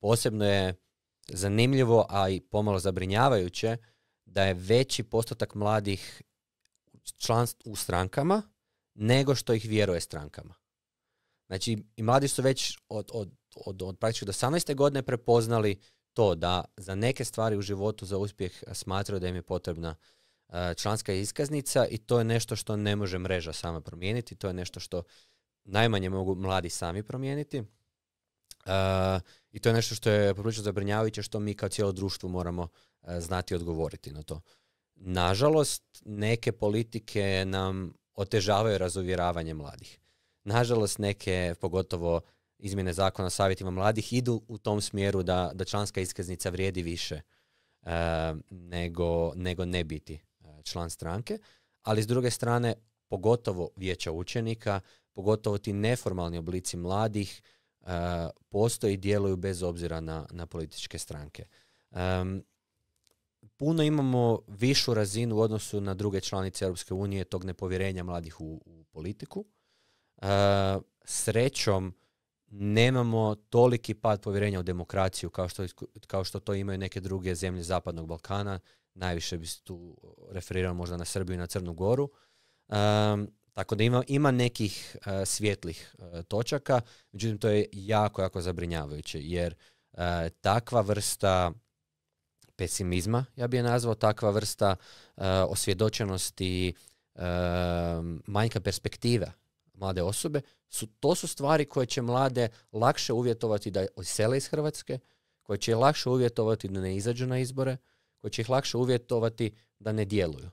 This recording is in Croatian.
Posebno je zanimljivo, a i pomalo zabrinjavajuće, da je veći postotak mladih članst u strankama nego što ih vjeruje strankama. Znači, i mladi su već od, od, od, od praktički do 18. godine prepoznali to da za neke stvari u životu za uspjeh smatraju da im je potrebna e, članska iskaznica i to je nešto što ne može mreža sama promijeniti, to je nešto što najmanje mogu mladi sami promijeniti. Eh, I to je nešto što je poprilično zabrinjavajuće što mi kao cijelo društvo moramo eh, znati odgovoriti na to. Nažalost, neke politike nam otežavaju razuvjeravanje mladih. Nažalost, neke, pogotovo izmjene zakona o savjetima mladih, idu u tom smjeru da, članska iskaznica vrijedi više eh, nego, nego ne biti član stranke. Ali s druge strane, pogotovo vijeća učenika, pogotovo ti neformalni oblici mladih, Eh, postoje i djeluju bez obzira na, na političke stranke. puno imamo višu razinu u odnosu na druge članice Europske unije tog nepovjerenja mladih u, u politiku. Uh, srećom nemamo toliki pad povjerenja u demokraciju kao što, kao što to imaju neke druge zemlje Zapadnog Balkana. Najviše bi se tu referirao možda na Srbiju i na Crnu Goru. Tako da ima, ima nekih uh, svjetlih e, točaka, međutim to je jako, jako zabrinjavajuće jer e, takva vrsta pesimizma, ja bih je nazvao, takva vrsta osvjedočenosti, manjka perspektive mlade osobe, su, to su stvari koje će mlade lakše uvjetovati da sele iz Hrvatske, koje će lakše uvjetovati da ne izađu na izbore, koje će ih lakše uvjetovati da ne djeluju.